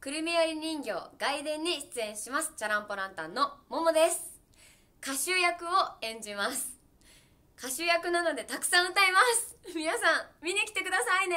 くるみ割り人形外伝に出演しますチャランポランタンのももです歌手役を演じます歌手役なのでたくさん歌います皆さん見に来てくださいね